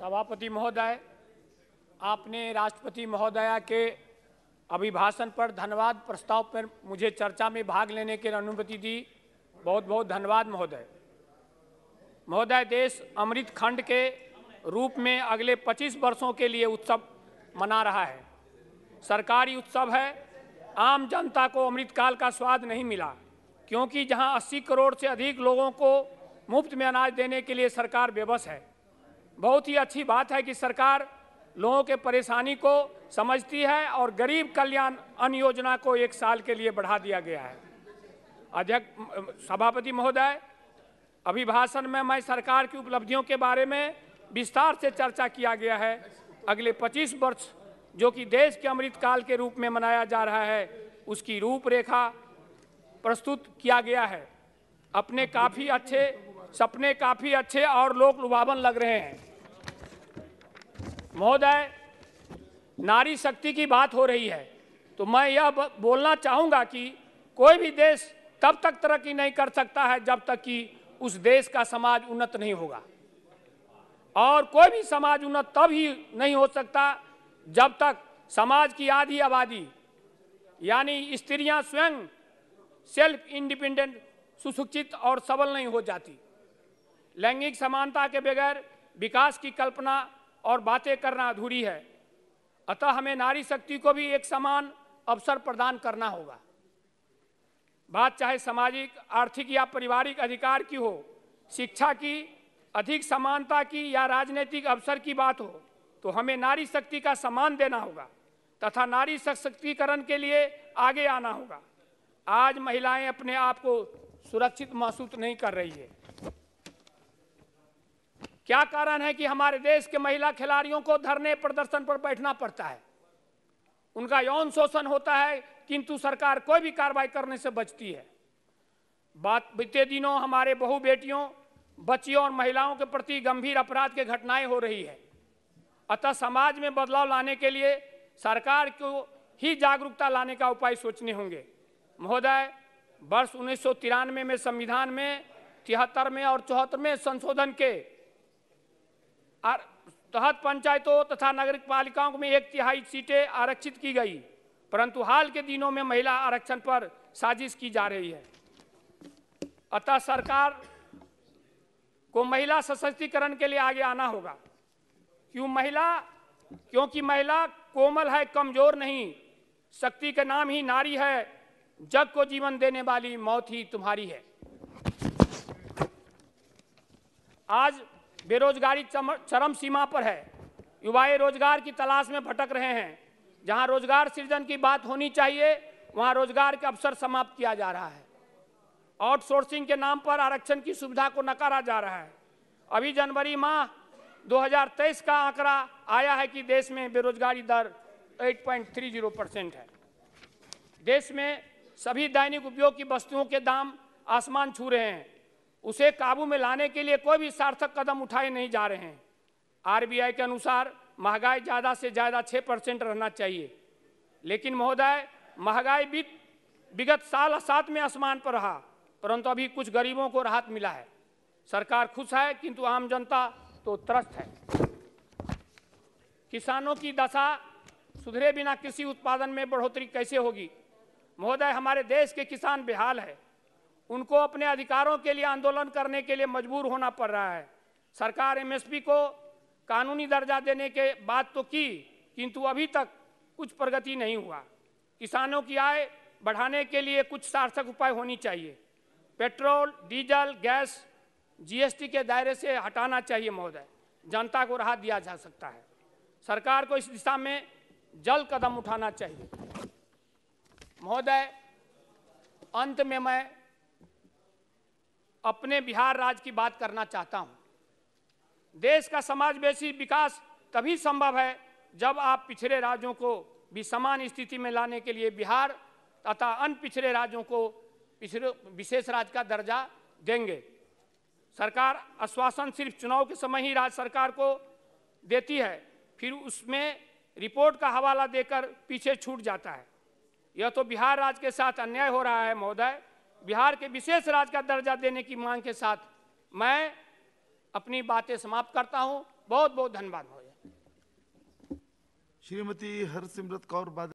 सभापति महोदय आपने राष्ट्रपति महोदया के अभिभाषण पर धन्यवाद प्रस्ताव पर मुझे चर्चा में भाग लेने की अनुमति दी बहुत बहुत धन्यवाद महोदय महोदय देश अमृत खंड के रूप में अगले 25 वर्षों के लिए उत्सव मना रहा है सरकारी उत्सव है आम जनता को अमृतकाल का स्वाद नहीं मिला क्योंकि जहां 80 करोड़ से अधिक लोगों को मुफ्त में अनाज देने के लिए सरकार बेबस है बहुत ही अच्छी बात है कि सरकार लोगों के परेशानी को समझती है और गरीब कल्याण अन्न योजना को एक साल के लिए बढ़ा दिया गया है अध्यक्ष सभापति महोदय अभिभाषण में मैं सरकार की उपलब्धियों के बारे में विस्तार से चर्चा किया गया है अगले 25 वर्ष जो कि देश के अमृतकाल के रूप में मनाया जा रहा है उसकी रूपरेखा प्रस्तुत किया गया है अपने काफ़ी अच्छे सपने काफ़ी अच्छे और लोग लुभावन लग रहे हैं महोदय नारी शक्ति की बात हो रही है तो मैं यह बोलना चाहूँगा कि कोई भी देश तब तक तरक्की नहीं कर सकता है जब तक कि उस देश का समाज उन्नत नहीं होगा और कोई भी समाज उन्नत तब ही नहीं हो सकता जब तक समाज की आधी आबादी यानी स्त्रियां स्वयं सेल्फ इंडिपेंडेंट सुशिक्षित और सबल नहीं हो जाती लैंगिक समानता के बगैर विकास की कल्पना और बातें करना अधूरी है अतः हमें नारी शक्ति को भी एक समान अवसर प्रदान करना होगा बात चाहे सामाजिक आर्थिक या पारिवारिक अधिकार की हो शिक्षा की अधिक समानता की या राजनीतिक अवसर की बात हो तो हमें नारी शक्ति का सम्मान देना होगा तथा नारी सशक्तिकरण के लिए आगे आना होगा आज महिलाएं अपने आप को सुरक्षित महसूस नहीं कर रही है क्या कारण है कि हमारे देश के महिला खिलाड़ियों को धरने प्रदर्शन पर बैठना पड़ता है उनका यौन शोषण होता है किंतु सरकार कोई भी कार्रवाई करने से बचती है बात बीते दिनों हमारे बहु बेटियों बच्चियों और महिलाओं के प्रति गंभीर अपराध की घटनाएं हो रही है अतः समाज में बदलाव लाने के लिए सरकार को ही जागरूकता लाने का उपाय सोचने होंगे महोदय वर्ष उन्नीस में संविधान में तिहत्तर में और चौहत्तर में संशोधन के तहत पंचायतों तथा नगर पालिकाओं में एक तिहाई सीटें आरक्षित की गई परंतु हाल के दिनों में महिला आरक्षण पर साजिश की जा रही है अतः सरकार को महिला सशक्तिकरण के लिए आगे आना होगा क्यों महिला क्योंकि महिला कोमल है कमजोर नहीं शक्ति का नाम ही नारी है जग को जीवन देने वाली मौत ही तुम्हारी है आज बेरोजगारी चरम सीमा पर है युवाएं रोजगार की तलाश में भटक रहे हैं जहां रोजगार सृजन की बात होनी चाहिए वहां रोजगार के अवसर समाप्त किया जा रहा है आउटसोर्सिंग के नाम पर आरक्षण की सुविधा को नकारा जा रहा है अभी जनवरी माह 2023 का आंकड़ा आया है कि देश में बेरोजगारी दर 8.30 परसेंट है देश में सभी दैनिक उपयोग की वस्तुओं के दाम आसमान छू रहे हैं उसे काबू में लाने के लिए कोई भी सार्थक कदम उठाए नहीं जा रहे हैं आरबीआई के अनुसार महंगाई ज़्यादा से ज़्यादा छः परसेंट रहना चाहिए लेकिन महोदय महंगाई भी विगत साल सात में आसमान पर रहा परंतु अभी कुछ गरीबों को राहत मिला है सरकार खुश है किंतु आम जनता तो त्रस्त है किसानों की दशा सुधरे बिना कृषि उत्पादन में बढ़ोतरी कैसे होगी महोदय हमारे देश के किसान बेहाल है उनको अपने अधिकारों के लिए आंदोलन करने के लिए मजबूर होना पड़ रहा है सरकार एमएसपी को कानूनी दर्जा देने के बाद तो की किंतु अभी तक कुछ प्रगति नहीं हुआ किसानों की आय बढ़ाने के लिए कुछ सार्थक उपाय होनी चाहिए पेट्रोल डीजल गैस जीएसटी के दायरे से हटाना चाहिए महोदय जनता को राहत दिया जा सकता है सरकार को इस दिशा में जल कदम उठाना चाहिए महोदय अंत में मैं अपने बिहार राज्य की बात करना चाहता हूं देश का समाजवेशी विकास तभी संभव है जब आप पिछड़े राज्यों को भी समान स्थिति में लाने के लिए बिहार तथा अन्य पिछड़े राज्यों को पिछड़े विशेष राज्य का दर्जा देंगे सरकार आश्वासन सिर्फ चुनाव के समय ही राज्य सरकार को देती है फिर उसमें रिपोर्ट का हवाला देकर पीछे छूट जाता है यह तो बिहार राज्य के साथ अन्याय हो रहा है महोदय बिहार के विशेष राज्य का दर्जा देने की मांग के साथ मैं अपनी बातें समाप्त करता हूं बहुत बहुत धन्यवाद श्रीमती हरसिमरत कौर बादल